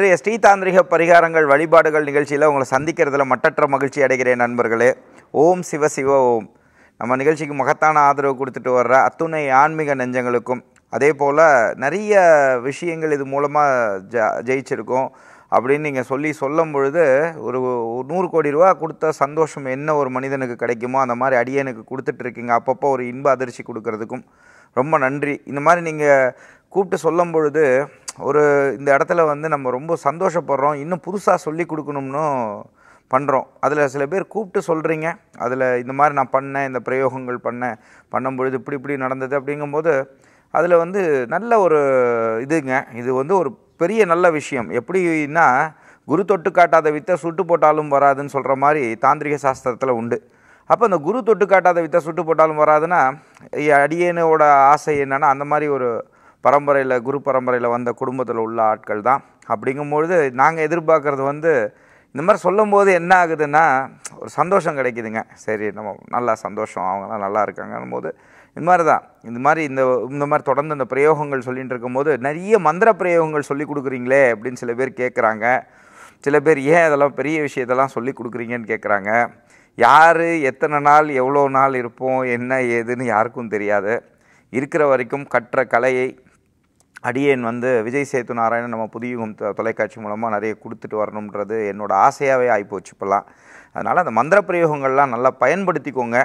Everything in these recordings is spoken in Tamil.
இன்றைய ஸ்ரீதாந்திரிக பரிகாரங்கள் வழிபாடுகள் நிகழ்ச்சியில் உங்களை சந்திக்கிறதுல மட்டற்ற மகிழ்ச்சி அடைகிறேன் நண்பர்களே ஓம் சிவ சிவ ஓம் நம்ம நிகழ்ச்சிக்கு மகத்தான ஆதரவு கொடுத்துட்டு வர்ற அத்துணை ஆன்மீக நெஞ்சங்களுக்கும் அதே போல் நிறைய விஷயங்கள் இது மூலமாக ஜ ஜெயிச்சிருக்கோம் அப்படின்னு நீங்கள் சொல்லி சொல்லும் பொழுது ஒரு நூறு கோடி ரூபா கொடுத்த சந்தோஷம் என்ன ஒரு மனிதனுக்கு கிடைக்குமோ அந்த மாதிரி அடியனுக்கு கொடுத்துட்ருக்கீங்க அப்பப்போ ஒரு இன்ப அதிர்ச்சி கொடுக்கறதுக்கும் ரொம்ப நன்றி இந்த மாதிரி நீங்கள் கூப்பிட்டு சொல்லும் பொழுது ஒரு இந்த இடத்துல வந்து நம்ம ரொம்ப சந்தோஷப்படுறோம் இன்னும் புதுசாக சொல்லி கொடுக்கணும்னு பண்ணுறோம் அதில் சில பேர் கூப்பிட்டு சொல்கிறீங்க அதில் இந்த மாதிரி நான் பண்ணேன் இந்த பிரயோகங்கள் பண்ணேன் பண்ணும்பொழுது இப்படி இப்படி நடந்தது அப்படிங்கும்போது அதில் வந்து நல்ல ஒரு இதுங்க இது வந்து ஒரு பெரிய நல்ல விஷயம் எப்படின்னா குரு தொட்டு காட்டாத வித்தை சுட்டு போட்டாலும் வராதுன்னு சொல்கிற மாதிரி தாந்திரிக சாஸ்திரத்தில் உண்டு அப்போ அந்த குரு தொட்டு காட்டாத வித்தை சுட்டு போட்டாலும் வராதுன்னா அடியனோட ஆசை என்னென்னா அந்த மாதிரி ஒரு பரம்பரையில் குரு பரம்பரையில் வந்த குடும்பத்தில் உள்ள ஆட்கள் தான் அப்படிங்கும்பொழுது நாங்கள் எதிர்பார்க்குறது வந்து இந்த மாதிரி சொல்லும் போது என்ன ஆகுதுன்னா ஒரு சந்தோஷம் கிடைக்குதுங்க சரி நம்ம நல்லா சந்தோஷம் அவங்களாம் நல்லா இருக்காங்கன்னு போது இந்த மாதிரி தான் இந்த மாதிரி இந்த இந்த மாதிரி தொடர்ந்து இந்த பிரயோகங்கள் சொல்லிகிட்டு இருக்கும்போது நிறைய மந்திர பிரயோகங்கள் சொல்லி கொடுக்குறீங்களே அப்படின்னு சில பேர் கேட்குறாங்க சில பேர் ஏன் அதெல்லாம் பெரிய விஷயத்தெல்லாம் சொல்லி கொடுக்குறீங்கன்னு கேட்குறாங்க யார் எத்தனை நாள் எவ்வளோ நாள் இருப்போம் என்ன ஏதுன்னு யாருக்கும் தெரியாது இருக்கிற வரைக்கும் கற்ற கலையை அடியேன் வந்து விஜய் சேத்து நாராயணன் நம்ம புதியுகம் தொலைக்காட்சி மூலமாக நிறைய கொடுத்துட்டு வரணுன்றது என்னோடய ஆசையாகவே ஆகிப்போச்சு இப்போல்லாம் அதனால் அந்த மந்திர பிரயோகங்கள்லாம் நல்லா பயன்படுத்திக்கோங்க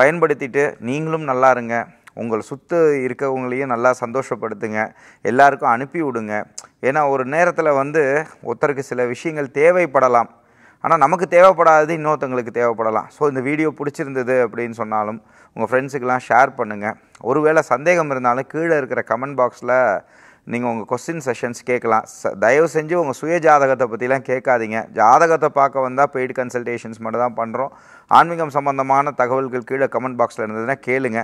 பயன்படுத்திட்டு நீங்களும் நல்லா இருங்க உங்களை சுற்று இருக்கவங்களையும் நல்லா சந்தோஷப்படுத்துங்க எல்லாருக்கும் அனுப்பி விடுங்க ஏன்னா ஒரு நேரத்தில் வந்து ஒருத்தருக்கு சில விஷயங்கள் தேவைப்படலாம் ஆனால் நமக்கு தேவைப்படாதது இன்னொருத்தங்களுக்கு தேவைப்படலாம் ஸோ இந்த வீடியோ பிடிச்சிருந்தது அப்படின்னு சொன்னாலும் உங்கள் ஃப்ரெண்ட்ஸுக்கெலாம் ஷேர் பண்ணுங்கள் ஒருவேளை சந்தேகம் இருந்தாலும் கீழே இருக்கிற கமெண்ட் பாக்ஸில் நீங்கள் உங்கள் கொஸ்டின் செஷன்ஸ் கேட்கலாம் ச தயவு செஞ்சு உங்கள் சுய ஜாதகத்தை பற்றிலாம் கேட்காதீங்க ஜாதகத்தை பார்க்க வந்தால் பெய்டு கன்சல்டேஷன்ஸ் மட்டும் தான் பண்ணுறோம் ஆன்மீகம் சம்மந்தமான தகவல்கள் கீழே கமெண்ட் பாக்ஸில் இருந்ததுன்னா கேளுங்க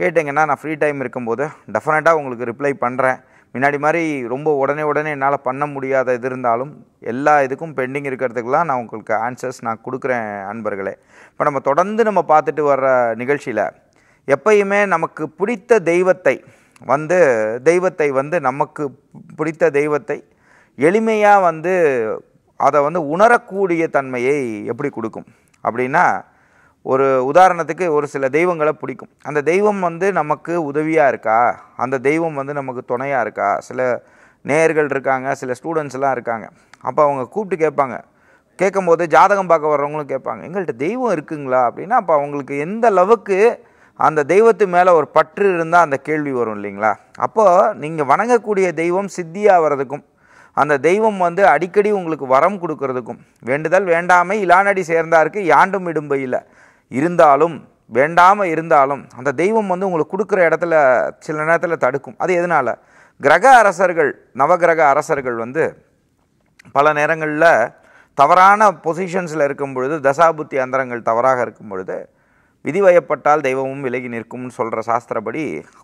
கேட்டிங்கன்னா நான் ஃப்ரீ டைம் இருக்கும்போது டெஃபினட்டாக உங்களுக்கு ரிப்ளை பண்ணுறேன் முன்னாடி மாதிரி ரொம்ப உடனே உடனே என்னால் பண்ண முடியாத இது இருந்தாலும் எல்லா இதுக்கும் பெண்டிங் இருக்கிறதுக்கெல்லாம் நான் உங்களுக்கு ஆன்சர்ஸ் நான் கொடுக்குறேன் அன்பர்களே இப்போ நம்ம தொடர்ந்து நம்ம பார்த்துட்டு வர்ற நிகழ்ச்சியில் எப்பயுமே நமக்கு பிடித்த தெய்வத்தை வந்து தெய்வத்தை வந்து நமக்கு பிடித்த தெய்வத்தை எளிமையாக வந்து அதை வந்து உணரக்கூடிய தன்மையை எப்படி கொடுக்கும் அப்படின்னா ஒரு உதாரணத்துக்கு ஒரு சில தெய்வங்களை பிடிக்கும் அந்த தெய்வம் வந்து நமக்கு உதவியாக இருக்கா அந்த தெய்வம் வந்து நமக்கு துணையாக இருக்கா சில நேயர்கள் இருக்காங்க சில ஸ்டூடெண்ட்ஸ்லாம் இருக்காங்க அப்போ அவங்க கூப்பிட்டு கேட்பாங்க கேட்கும்போது ஜாதகம் பார்க்க வர்றவங்களும் கேட்பாங்க எங்கள்கிட்ட தெய்வம் இருக்குங்களா அப்படின்னா அப்போ அவங்களுக்கு எந்த அளவுக்கு அந்த தெய்வத்து மேலே ஒரு பற்று இருந்தால் அந்த கேள்வி வரும் இல்லைங்களா அப்போது நீங்கள் வணங்கக்கூடிய தெய்வம் சித்தியாக வர்றதுக்கும் அந்த தெய்வம் வந்து அடிக்கடி உங்களுக்கு வரம் கொடுக்கறதுக்கும் வேண்டுதல் வேண்டாமை இலானடி சேர்ந்தாருக்கு யாண்டும் இடும்பையில் இருந்தாலும் வேண்டாமல் இருந்தாலும் அந்த தெய்வம் வந்து உங்களுக்கு கொடுக்குற இடத்துல சில நேரத்தில் தடுக்கும் அது எதனால் கிரக அரசர்கள் நவகிரக அரசர்கள் வந்து பல நேரங்களில் தவறான பொசிஷன்ஸில் இருக்கும் பொழுது தசாபுத்தி அந்தரங்கள் தவறாக இருக்கும் பொழுது விதிவயப்பட்டால் தெய்வமும் விலகி நிற்கும்னு சொல்கிற சாஸ்திரப்படி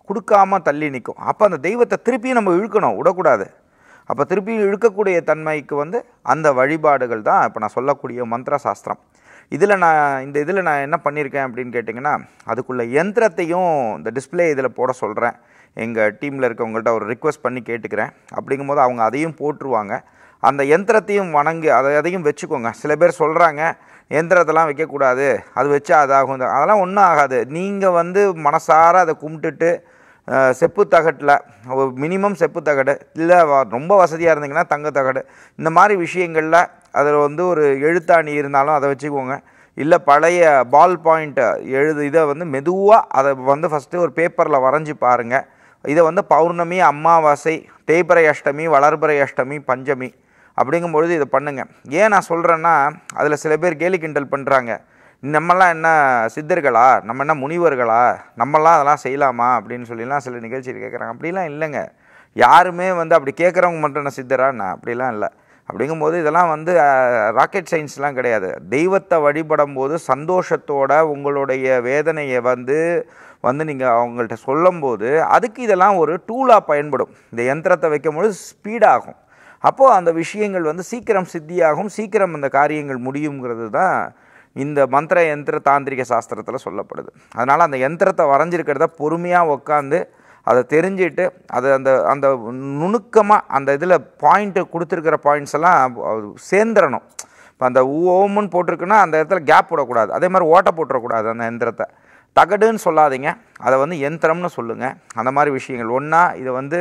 கொடுக்காம தள்ளி நிற்கும் அப்போ அந்த தெய்வத்தை திருப்பியும் நம்ம இழுக்கணும் விடக்கூடாது அப்போ திருப்பியும் இழுக்கக்கூடிய தன்மைக்கு வந்து அந்த வழிபாடுகள் தான் இப்போ நான் சொல்லக்கூடிய மந்திர சாஸ்திரம் இதில் நான் இந்த இதில் நான் என்ன பண்ணியிருக்கேன் அப்படின்னு கேட்டிங்கன்னா அதுக்குள்ள எந்திரத்தையும் இந்த டிஸ்பிளே இதில் போட சொல்கிறேன் எங்கள் டீமில் இருக்கவங்கள்ட்ட ஒரு ரிக்வெஸ்ட் பண்ணி கேட்டுக்கிறேன் அப்படிங்கும் போது அவங்க அதையும் போட்டுருவாங்க அந்த யந்திரத்தையும் வணங்கி அதை அதையும் வச்சுக்கோங்க சில பேர் சொல்கிறாங்க எந்திரத்தெல்லாம் வைக்கக்கூடாது அது வச்சா அதாகும் அதெல்லாம் ஒன்றும் ஆகாது நீங்கள் வந்து மனசார அதை கும்பிட்டுட்டு செப்பு தகட்டில் ஒரு மினிமம் செப்பு தகடு இல்லை ரொம்ப வசதியாக இருந்தீங்கன்னா தங்க தகடு இந்த மாதிரி விஷயங்களில் அதில் வந்து ஒரு எழுத்தாணி இருந்தாலும் அதை வச்சுக்கோங்க இல்லை பழைய பால் பாயிண்ட்டை எழுது இதை வந்து மெதுவாக அதை வந்து ஃபஸ்ட்டு ஒரு பேப்பரில் வரைஞ்சி பாருங்கள் இதை வந்து பௌர்ணமி அம்மாவாசை தேய்பிரை அஷ்டமி வளர்பிரை அஷ்டமி பஞ்சமி அப்படிங்கும்பொழுது இதை பண்ணுங்கள் ஏன் நான் சொல்கிறேன்னா அதில் சில பேர் கேலி கிண்டல் பண்ணுறாங்க நம்மலாம் என்ன சித்தர்களா நம்ம என்ன முனிவர்களா நம்மலாம் அதெல்லாம் செய்யலாமா அப்படின்னு சொல்லிலாம் சில நிகழ்ச்சியில் கேட்குறாங்க அப்படிலாம் இல்லைங்க யாருமே வந்து அப்படி கேட்குறவங்க மட்டும் என்ன சித்தராண்ணா அப்படிலாம் இல்லை அப்படிங்கும்போது இதெல்லாம் வந்து ராக்கெட் சயின்ஸ்லாம் கிடையாது தெய்வத்தை வழிபடும் போது சந்தோஷத்தோட உங்களுடைய வேதனையை வந்து வந்து நீங்கள் அவங்கள்ட்ட சொல்லும்போது அதுக்கு இதெல்லாம் ஒரு டூலாக பயன்படும் இந்த யந்திரத்தை வைக்கும்பொழுது ஸ்பீடாகும் அப்போது அந்த விஷயங்கள் வந்து சீக்கிரம் சித்தியாகும் சீக்கிரம் அந்த காரியங்கள் முடியுங்கிறது தான் இந்த மந்திர யந்திர தாந்திரிக சாஸ்திரத்தில் சொல்லப்படுது அதனால் அந்த யந்திரத்தை வரைஞ்சிருக்கிறத பொறுமையாக உட்காந்து அதை தெரிஞ்சுட்டு அதை அந்த அந்த நுணுக்கமாக அந்த இதில் பாயிண்ட்டு கொடுத்துருக்கிற பாயிண்ட்ஸ் எல்லாம் சேர்ந்துடணும் இப்போ அந்த ஓமுன்னு போட்டிருக்குன்னா அந்த இடத்துல கேப் விடக்கூடாது அதே மாதிரி ஓட்டை போட்டுறக்கூடாது அந்த எந்திரத்தை தகடுன்னு சொல்லாதீங்க அதை வந்து எந்திரம்னு சொல்லுங்கள் அந்த மாதிரி விஷயங்கள் ஒன்றா இதை வந்து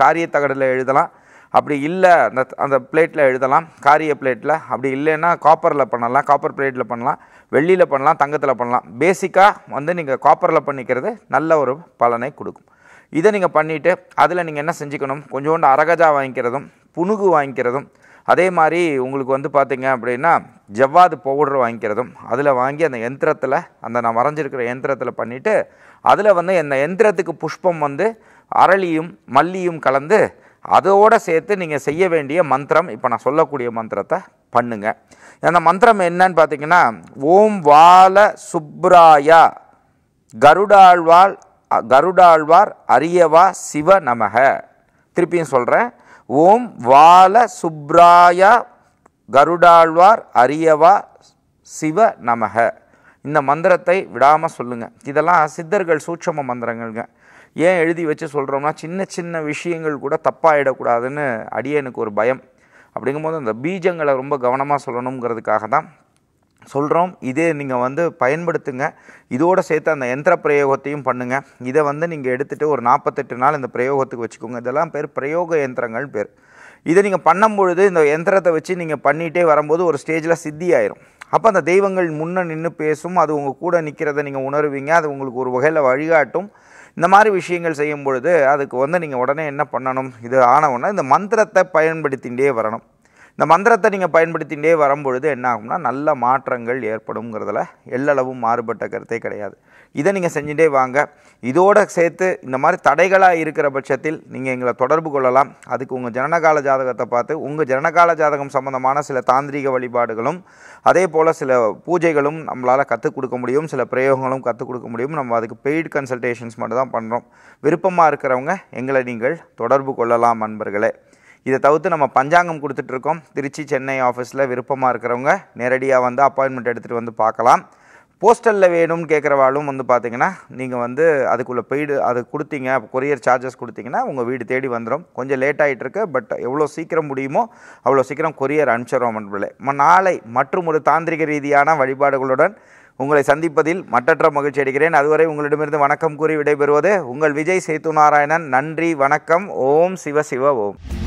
காரிய தகடில் எழுதலாம் அப்படி இல்லை அந்த அந்த பிளேட்டில் எழுதலாம் காரிய பிளேட்டில் அப்படி இல்லைன்னா காப்பரில் பண்ணலாம் காப்பர் பிளேட்டில் பண்ணலாம் வெள்ளியில் பண்ணலாம் தங்கத்தில் பண்ணலாம் பேசிக்காக வந்து நீங்கள் காப்பரில் பண்ணிக்கிறது நல்ல ஒரு பலனை கொடுக்கும் இதை நீங்கள் பண்ணிவிட்டு அதில் நீங்கள் என்ன செஞ்சுக்கணும் கொஞ்சோண்டு அரகஜா வாங்கிக்கிறதும் புணுகு வாங்கிக்கிறதும் அதே மாதிரி உங்களுக்கு வந்து பார்த்திங்க அப்படின்னா ஜவ்வாது பவுடர் வாங்கிக்கிறதும் அதில் வாங்கி அந்த யந்திரத்தில் அந்த நான் வரைஞ்சிருக்கிற யந்திரத்தில் பண்ணிவிட்டு அதில் வந்து அந்த யந்திரத்துக்கு புஷ்பம் வந்து அரளியும் மல்லியும் கலந்து அதோடு சேர்த்து நீங்கள் செய்ய வேண்டிய மந்திரம் இப்போ நான் சொல்லக்கூடிய மந்திரத்தை பண்ணுங்கள் அந்த மந்திரம் என்னன்னு பார்த்தீங்கன்னா ஓம் வால சுப்ராயா கருடாழ்வாள் கருடாழ்வார் அரியவா சிவ நமக திருப்பியும் சொல்கிறேன் ஓம் வால சுப்ராயா கருடாழ்வார் அரியவா சிவ நமக இந்த மந்திரத்தை விடாமல் சொல்லுங்கள் இதெல்லாம் சித்தர்கள் சூட்சம மந்திரங்கள்ங்க ஏன் எழுதி வச்சு சொல்கிறோம்னா சின்ன சின்ன விஷயங்கள் கூட தப்பாகிடக்கூடாதுன்னு எனக்கு ஒரு பயம் அப்படிங்கும்போது அந்த பீஜங்களை ரொம்ப கவனமாக சொல்லணுங்கிறதுக்காக தான் சொல்கிறோம் இதே நீங்கள் வந்து பயன்படுத்துங்க இதோடு சேர்த்து அந்த எந்திர பிரயோகத்தையும் பண்ணுங்கள் இதை வந்து நீங்கள் எடுத்துகிட்டு ஒரு நாற்பத்தெட்டு நாள் இந்த பிரயோகத்துக்கு வச்சுக்கோங்க இதெல்லாம் பேர் பிரயோக யந்திரங்கள் பேர் இதை நீங்கள் பண்ணும்பொழுது இந்த யந்திரத்தை வச்சு நீங்கள் பண்ணிகிட்டே வரும்போது ஒரு ஸ்டேஜில் சித்தி ஆயிரும் அப்போ அந்த தெய்வங்கள் முன்னே நின்று பேசும் அது உங்கள் கூட நிற்கிறத நீங்கள் உணருவீங்க அது உங்களுக்கு ஒரு வகையில் வழிகாட்டும் இந்த மாதிரி விஷயங்கள் செய்யும் பொழுது அதுக்கு வந்து நீங்கள் உடனே என்ன பண்ணணும் இது ஆனவுடனே இந்த மந்திரத்தை பயன்படுத்திகிட்டே வரணும் இந்த மந்திரத்தை நீங்கள் பயன்படுத்திகிட்டே வரும்பொழுது என்ன ஆகும்னா நல்ல மாற்றங்கள் ஏற்படுங்கிறதுல எல்லளவும் மாறுபட்ட கருத்தே கிடையாது இதை நீங்கள் செஞ்சுட்டே வாங்க இதோடு சேர்த்து இந்த மாதிரி தடைகளாக இருக்கிற பட்சத்தில் நீங்கள் எங்களை தொடர்பு கொள்ளலாம் அதுக்கு உங்கள் ஜனனகால ஜாதகத்தை பார்த்து உங்கள் ஜனனகால ஜாதகம் சம்மந்தமான சில தாந்திரிக வழிபாடுகளும் அதே போல் சில பூஜைகளும் நம்மளால் கற்றுக் கொடுக்க முடியும் சில பிரயோகங்களும் கற்றுக் கொடுக்க முடியும் நம்ம அதுக்கு பெய்டு கன்சல்டேஷன்ஸ் மட்டும் தான் பண்ணுறோம் விருப்பமாக இருக்கிறவங்க எங்களை நீங்கள் தொடர்பு கொள்ளலாம் நண்பர்களே இதை தவிர்த்து நம்ம பஞ்சாங்கம் கொடுத்துட்ருக்கோம் திருச்சி சென்னை ஆஃபீஸில் விருப்பமாக இருக்கிறவங்க நேரடியாக வந்து அப்பாயின்மெண்ட் எடுத்துகிட்டு வந்து பார்க்கலாம் போஸ்டலில் வேணும்னு கேட்குறவாலும் வந்து பார்த்திங்கன்னா நீங்கள் வந்து அதுக்குள்ளே பெய்டு அது கொடுத்தீங்க கொரியர் சார்ஜஸ் கொடுத்தீங்கன்னா உங்கள் வீடு தேடி வந்துடும் கொஞ்சம் லேட் ஆகிட்டுருக்கு பட் எவ்வளோ சீக்கிரம் முடியுமோ அவ்வளோ சீக்கிரம் கொரியர் அனுப்பிச்சிடுவோம் நண்பர்களே நாளை மற்றும் ஒரு தாந்திரிக ரீதியான வழிபாடுகளுடன் உங்களை சந்திப்பதில் மற்றற்ற மகிழ்ச்சி அடைகிறேன் அதுவரை உங்களிடமிருந்து வணக்கம் கூறி விடைபெறுவது உங்கள் விஜய் சேத்து நாராயணன் நன்றி வணக்கம் ஓம் சிவ சிவ ஓம்